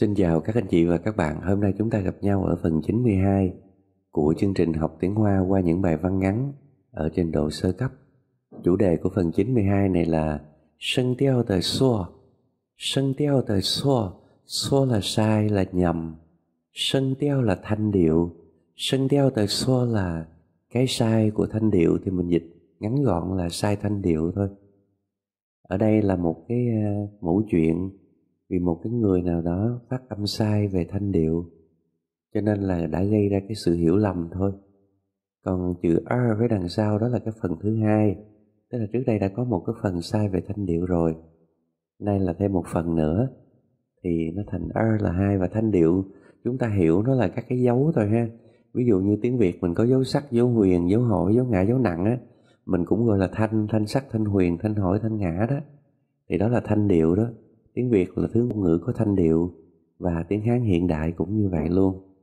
Xin chào các anh chị và các bạn, hôm nay chúng ta gặp nhau ở phần 92 của chương trình học tiếng Hoa qua những bài văn ngắn ở trình độ sơ cấp. Chủ đề của phần 92 này là Sân tiêu tờ xua Sân tiêu tờ xua Xua là sai, là nhầm Sân tiêu là thanh điệu Sân tiêu tờ xua là cái sai của thanh điệu thì mình dịch ngắn gọn là sai thanh điệu thôi. Ở đây là một cái ờ, mẫu chuyện vì một cái người nào đó phát âm sai về thanh điệu cho nên là đã gây ra cái sự hiểu lầm thôi còn chữ R với đằng sau đó là cái phần thứ hai tức là trước đây đã có một cái phần sai về thanh điệu rồi nay là thêm một phần nữa thì nó thành R là hai và thanh điệu chúng ta hiểu nó là các cái dấu thôi ha ví dụ như tiếng việt mình có dấu sắc dấu huyền dấu hội, dấu ngã dấu nặng á mình cũng gọi là thanh thanh sắc thanh huyền thanh hội thanh ngã đó thì đó là thanh điệu đó tiếng Việt là thứ ngôn ngữ có thanh điệu và tiếng Hán hiện đại cũng như vậy luôn.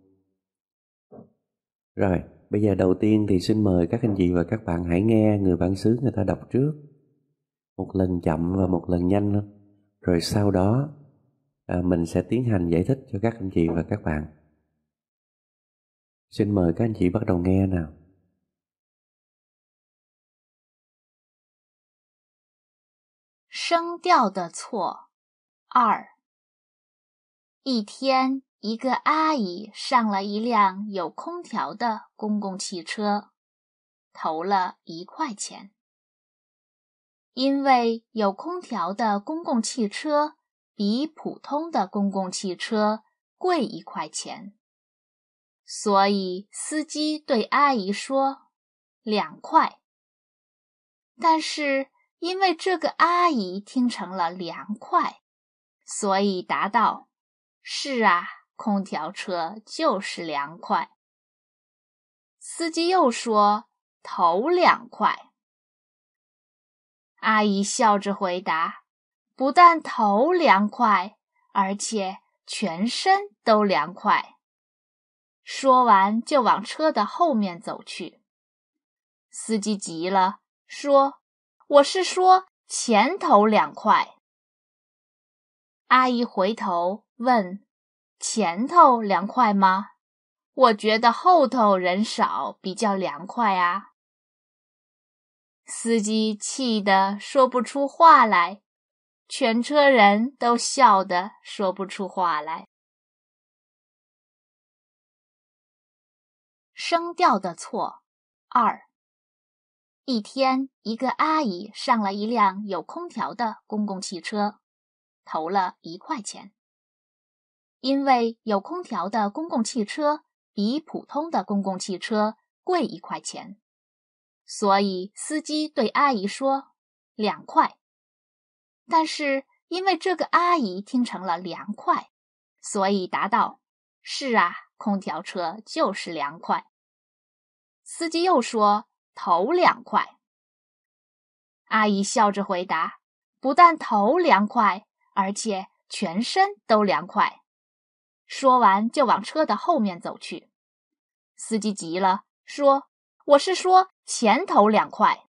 Rồi, bây giờ đầu tiên thì xin mời các anh chị và các bạn hãy nghe người bản xứ người ta đọc trước. Một lần chậm và một lần nhanh. Rồi sau đó à, mình sẽ tiến hành giải thích cho các anh chị và các bạn. Xin mời các anh chị bắt đầu nghe nào. Sang điệu 二一天，一个阿姨上了一辆有空调的公共汽车，投了一块钱。因为有空调的公共汽车比普通的公共汽车贵一块钱，所以司机对阿姨说：“两块。”但是因为这个阿姨听成了“凉快”。所以答道：“是啊，空调车就是凉快。”司机又说：“头凉快。”阿姨笑着回答：“不但头凉快，而且全身都凉快。”说完就往车的后面走去。司机急了，说：“我是说前头凉快。”阿姨回头问：“前头凉快吗？”我觉得后头人少，比较凉快啊。司机气得说不出话来，全车人都笑得说不出话来。声调的错二。一天，一个阿姨上了一辆有空调的公共汽车。投了一块钱，因为有空调的公共汽车比普通的公共汽车贵一块钱，所以司机对阿姨说两块。但是因为这个阿姨听成了凉快，所以答道：“是啊，空调车就是凉快。”司机又说头凉快，阿姨笑着回答：“不但头凉快。”而且全身都凉快。说完就往车的后面走去。司机急了，说：“我是说前头凉快。”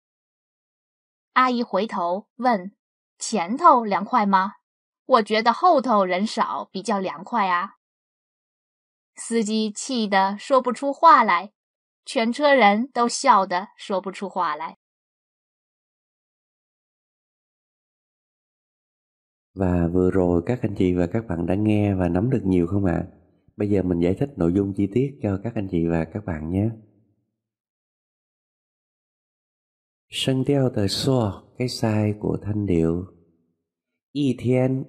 阿姨回头问：“前头凉快吗？”我觉得后头人少，比较凉快啊。司机气得说不出话来，全车人都笑得说不出话来。Và vừa rồi các anh chị và các bạn đã nghe và nắm được nhiều không ạ? À? Bây giờ mình giải thích nội dung chi tiết cho các anh chị và các bạn nhé. Sân điệu tờ xua, cái sai của thanh điệu. Y thiên,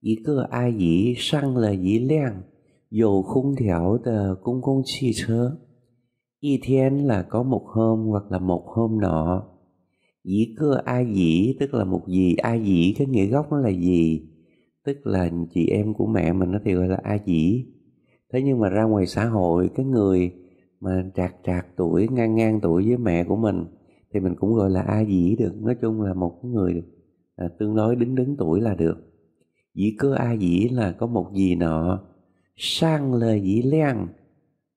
ý cơ ai ý sang là ý leng, dầu khung theo tờ cung công chi chớ. Y thiên là có một hôm hoặc là một hôm nọ dĩ cơ a dĩ tức là một gì a dĩ cái nghĩa gốc nó là gì tức là chị em của mẹ mình nó thì gọi là a dĩ thế nhưng mà ra ngoài xã hội cái người mà trạc trạc tuổi ngang ngang tuổi với mẹ của mình thì mình cũng gọi là a dĩ được nói chung là một người à, tương đối đứng đứng tuổi là được dĩ cơ a dĩ là có một gì nọ sang lời dĩ liang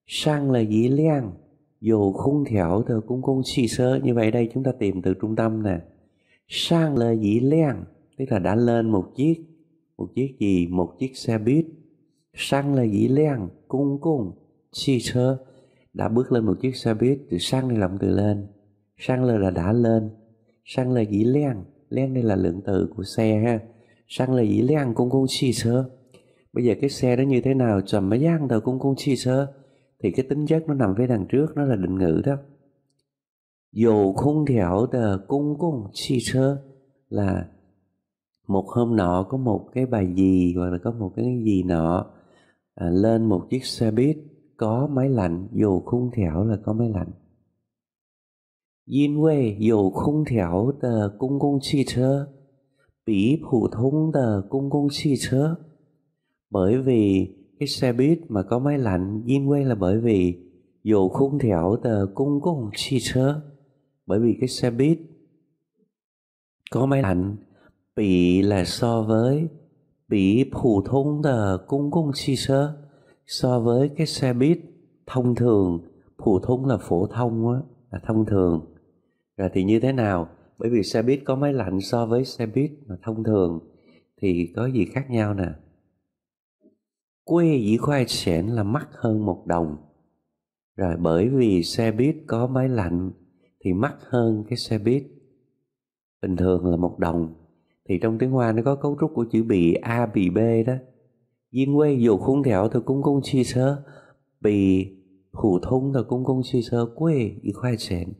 sang lời dĩ liang dù khung thiểu thì cũng cũng xì sơ như vậy đây chúng ta tìm từ trung tâm nè sang lê dĩ len tức là đã lên một chiếc một chiếc gì một chiếc xe buýt sang lê dĩ len cung cung xì sơ đã bước lên một chiếc xe buýt từ sang này động từ lên sang lê là đã lên sang lê dĩ len len đây là lượng từ của xe ha sang lê dĩ len cung cung xì sơ bây giờ cái xe đó như thế nào chầm mấy giang tờ cung cung xì sơ thì cái tính chất nó nằm phía đằng trước nó là định ngữ đó dù không theo tờ cung cung chi sơ là một hôm nọ có một cái bài gì hoặc là có một cái gì nọ à, lên một chiếc xe buýt có máy lạnh dù không thẻo là có máy lạnh Yin wei dù không thẻo tờ cung cung chi chơ Bỉ phụ thông tờ cung cung chi chơ Bởi vì cái xe buýt mà có máy lạnh Duyên quê là bởi vì Dù khung theo tờ cung có một chi sơ Bởi vì cái xe buýt Có máy lạnh Bị là so với Bị phù thông tờ cung có một chi sơ So với cái xe buýt Thông thường phổ thông là phổ thông á Là thông thường Rồi thì như thế nào Bởi vì xe buýt có máy lạnh so với xe buýt mà thông thường Thì có gì khác nhau nè quê dĩ khoai sẻn là mắc hơn một đồng rồi bởi vì xe buýt có máy lạnh thì mắc hơn cái xe buýt bình thường là một đồng thì trong tiếng hoa nó có cấu trúc của chữ bị a bị b đó viên quê dù không theo thì cũng cũng chi sơ bị hủ thông thì cũng cũng chi sơ quê y khoai sẻn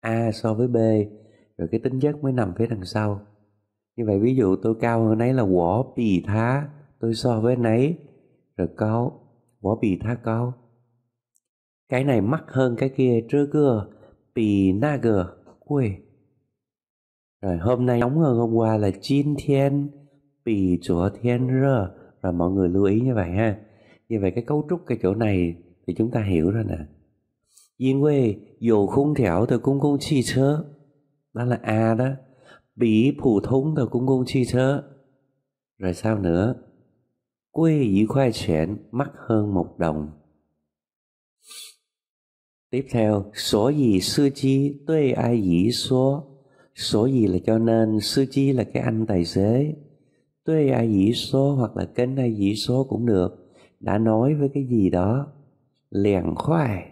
a so với b rồi cái tính chất mới nằm phía đằng sau như vậy ví dụ tôi cao hơn ấy là quả bì thá tôi so với anh ấy. Rồi cậu, bỏ bì tha cậu. Cái này mắc hơn cái kia trơ cưa, bì na gờ, quê. Rồi hôm nay nóng hơn hôm qua là chín thiên, bì chúa thiên rơ. Rồi mọi người lưu ý như vậy ha. Như vậy cái cấu trúc cái chỗ này thì chúng ta hiểu rồi nè. Yên quê, dù khung thẻo thì cũng không chi chớ. Đó là A đó. Bí phù thông thì cũng không chi chớ. Rồi sao nữa? mắc hơn một đồng. Tiếp theo, số gì sư chi tuê ai dĩ số. Số gì là cho nên, sư chi là cái anh tài xế. Tuê ai dĩ số hoặc là kênh ai dĩ số cũng được. Đã nói với cái gì đó, liền khoai.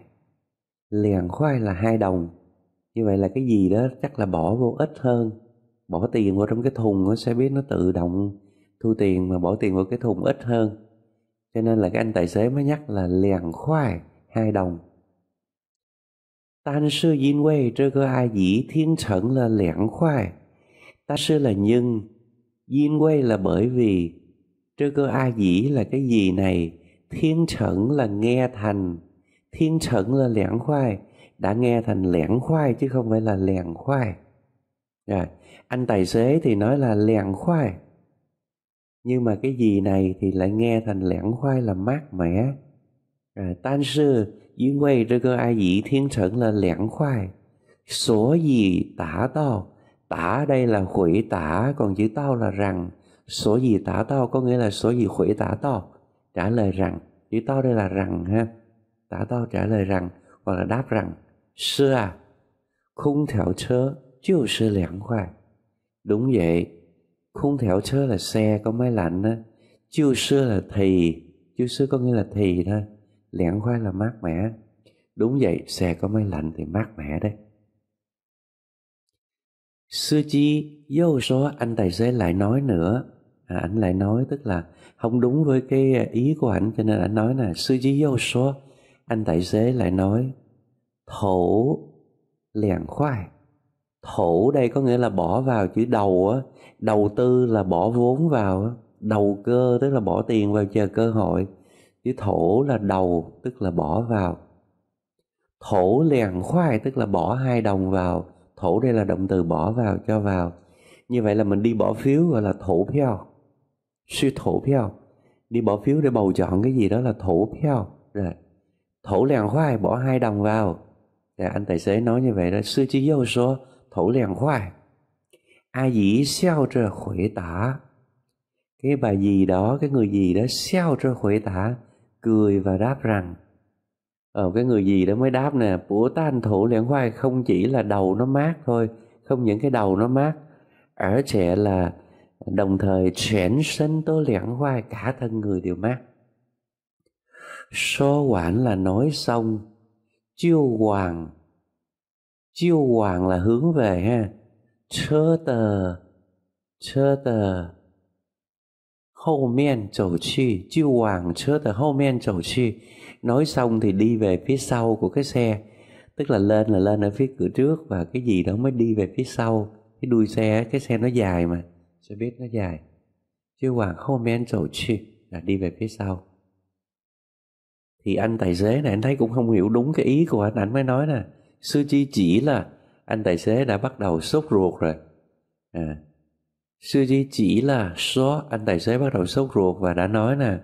Liền khoai là hai đồng. Như vậy là cái gì đó chắc là bỏ vô ít hơn. Bỏ tiền vào trong cái thùng nó sẽ biết nó tự động thu tiền mà bỏ tiền vào cái thùng ít hơn cho nên là cái anh tài xế mới nhắc là liền khoai hai đồng Tan sư yên quê trơ cơ ai dĩ thiên trấn là lẻng khoai Ta sư là nhưng Yên quê là bởi vì Trơ cơ ai dĩ là cái gì này Thiên trấn là nghe thành Thiên trấn là lẻng khoai Đã nghe thành lẻng khoai chứ không phải là lẻng khoai Rồi Anh tài xế thì nói là lẻng khoai nhưng mà cái gì này thì lại nghe thành lãng khoai là mát mẻ à, tan sư dưới quay cho cơ ai dị thiên trận là lãng khoai số gì tả to tả đây là hủy tả còn chữ tao là rằng số gì tả tao có nghĩa là số gì hủy tả to trả lời rằng chữ tao đây là rằng ha tả tao trả lời rằng hoặc là đáp rằng sư à không theo chớ chưa sư lãng khoai đúng vậy Khung thẻo chơ là xe có máy lạnh á Chiêu xưa là thì Chiêu xưa có nghĩa là thì thôi Lẻn khoai là mát mẻ Đúng vậy xe có máy lạnh thì mát mẻ đấy Sư chi vô số anh tài xế lại nói nữa à, Anh lại nói tức là không đúng với cái ý của anh Cho nên anh nói là sư chi vô số Anh tài xế lại nói Thổ lẻn khoai thủ đây có nghĩa là bỏ vào chữ đầu á đầu tư là bỏ vốn vào đầu cơ tức là bỏ tiền vào chờ cơ hội chữ thổ là đầu tức là bỏ vào thổ liền khoai tức là bỏ hai đồng vào thổ đây là động từ bỏ vào cho vào như vậy là mình đi bỏ phiếu gọi là thổ phiếu suy thổ phiếu đi bỏ phiếu để bầu chọn cái gì đó là thổ phiếu rồi thổ liền khoai bỏ hai đồng vào rồi anh tài xế nói như vậy đó sư chỉ vô số 头两块。阿姨笑着回答，cái bà gì đó, cái người gì đó 笑着回答, cười và đáp rằng, ờ cái người gì đó mới đáp nè, ta tan thủ liễn khoai không chỉ là đầu nó mát thôi, không những cái đầu nó mát, ở trẻ là đồng thời chuyển sinh tố liễn khoai cả thân người đều mát. Số quản là nói xong, chiêu hoàng chiêu hoàng là hướng về ha chơ tờ chơ tờ hậu miên chầu chi chiêu hoàng chơ tờ hậu miên chầu chi nói xong thì đi về phía sau của cái xe tức là lên là lên ở phía cửa trước và cái gì đó mới đi về phía sau cái đuôi xe cái xe nó dài mà sẽ biết nó dài chiêu hoàng hậu miên chầu chi là đi về phía sau thì anh tài xế này anh thấy cũng không hiểu đúng cái ý của anh anh mới nói nè Sư Chi chỉ là anh tài xế đã bắt đầu sốt ruột rồi. À, sư Chi chỉ là số anh tài xế bắt đầu sốt ruột và đã nói nè,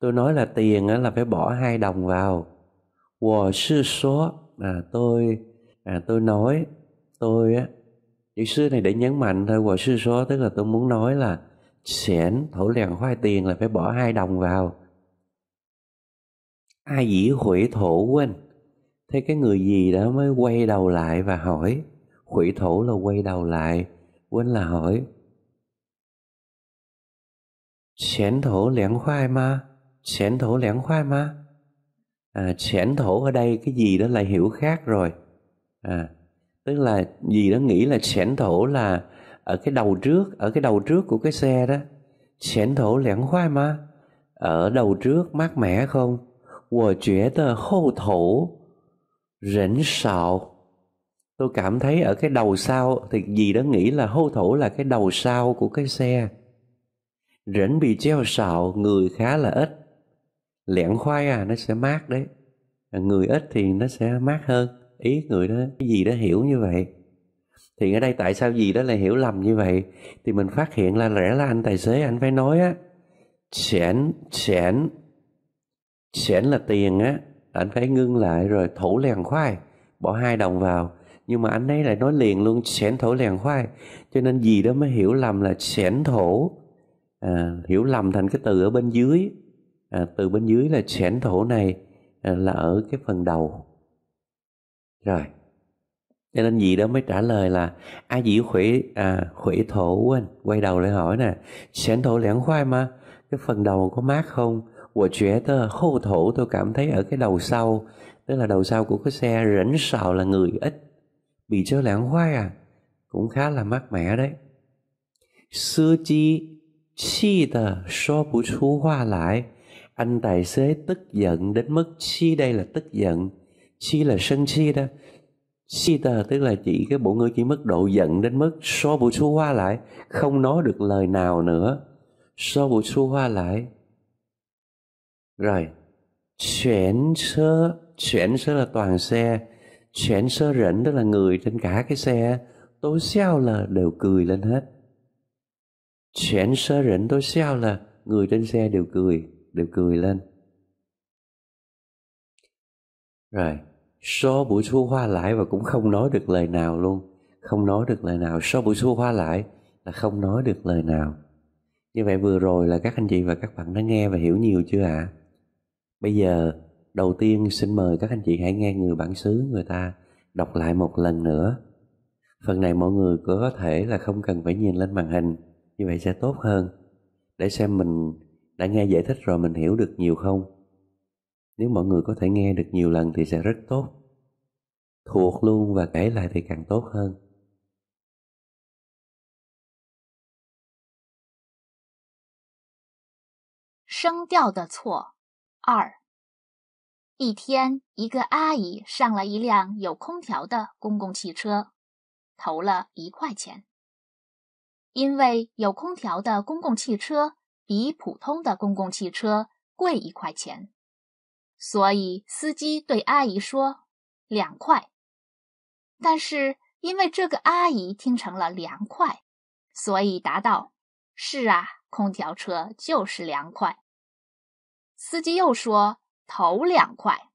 Tôi nói là tiền là phải bỏ hai đồng vào. sư số là tôi à, tôi nói tôi á chữ sư này để nhấn mạnh thôi quả sư số tức là tôi muốn nói là xẻn thổ lèn khoai tiền là phải bỏ hai đồng vào ai dĩ hủy thổ quên thế cái người gì đó mới quay đầu lại và hỏi hủy thổ là quay đầu lại quên là hỏi chén thổ lẻn khoai ma, chén thổ lẻn khoai ma, à, chén thổ ở đây cái gì đó là hiểu khác rồi à, tức là gì đó nghĩ là chén thổ là ở cái đầu trước ở cái đầu trước của cái xe đó chén thổ lẻn khoai ma ở đầu trước mát mẻ không 我觉得后 thủ tôi cảm thấy ở cái đầu sau thì gì đó nghĩ là hô thủ là cái đầu sau của cái xe rỉnh bị treo sạo người khá là ít lẻn khoai à nó sẽ mát đấy à, người ít thì nó sẽ mát hơn ý người đó cái gì đó hiểu như vậy thì ở đây tại sao gì đó lại hiểu lầm như vậy thì mình phát hiện là lẽ là anh tài xế anh phải nói á chén chén xẻn là tiền á anh phải ngưng lại rồi thủ lèn khoai bỏ hai đồng vào nhưng mà anh ấy lại nói liền luôn xẻn thổ lèn khoai cho nên gì đó mới hiểu lầm là xẻn thổ à, hiểu lầm thành cái từ ở bên dưới à, từ bên dưới là xẻn thổ này à, là ở cái phần đầu rồi cho nên gì đó mới trả lời là a dĩ khỏe à khỏe thổ quên quay đầu lại hỏi nè xẻn thổ lèn khoai mà cái phần đầu có mát không 我觉得后头 tôi cảm thấy ở cái đầu sau tức là đầu sau của cái xe rảnh sào là người ít bị chớ lãng hoa à cũng khá là mát mẻ đấy sư chi chi tờ so bù chú hoa lại anh tài xế tức giận đến mức chi đây là tức giận chi là sân chi đó chi tờ tức là chỉ cái bộ ngữ chỉ mức độ giận đến mức so bù chú hoa lại không nói được lời nào nữa so bù chú hoa lại rồi, chuyển sơ, chuyển sơ là toàn xe, chuyển sơ rỉnh tức là người trên cả cái xe, tối xeo là đều cười lên hết. Chuyển sơ rỉnh tối xeo là người trên xe đều cười, đều cười lên. Rồi, số buổi xu hoa lại và cũng không nói được lời nào luôn. Không nói được lời nào, số buổi xu hoa lại là không nói được lời nào. Như vậy vừa rồi là các anh chị và các bạn đã nghe và hiểu nhiều chưa ạ? À? Bây giờ đầu tiên xin mời các anh chị hãy nghe người bản xứ người ta đọc lại một lần nữa. Phần này mọi người có thể là không cần phải nhìn lên màn hình, như vậy sẽ tốt hơn. Để xem mình đã nghe giải thích rồi mình hiểu được nhiều không. Nếu mọi người có thể nghe được nhiều lần thì sẽ rất tốt. Thuộc luôn và kể lại thì càng tốt hơn. Sâng điệu 二一天，一个阿姨上了一辆有空调的公共汽车，投了一块钱。因为有空调的公共汽车比普通的公共汽车贵一块钱，所以司机对阿姨说：“两块。”但是因为这个阿姨听成了“凉快”，所以答道：“是啊，空调车就是凉快。”司机又说：“头凉快。”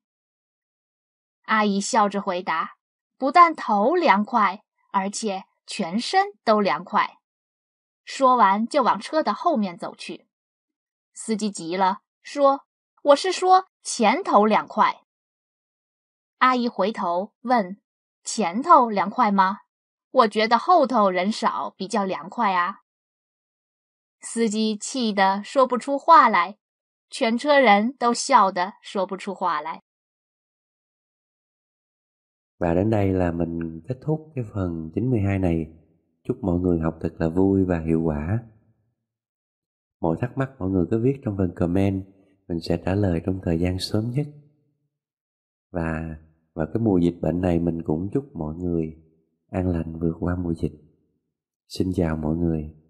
阿姨笑着回答：“不但头凉快，而且全身都凉快。”说完就往车的后面走去。司机急了，说：“我是说前头凉快。”阿姨回头问：“前头凉快吗？我觉得后头人少，比较凉快啊。”司机气得说不出话来。全车人都笑得说不出话来。Và đến đây là mình kết thúc cái phần 92 này. Chúc mọi người học thật là vui và hiệu quả. Mọi thắc mắc mọi người cứ viết trong phần comment, mình sẽ trả lời trong thời gian sớm nhất. Và và cái mùa dịch bệnh này mình cũng chúc mọi người an lành vượt qua mùa dịch. Xin chào mọi người.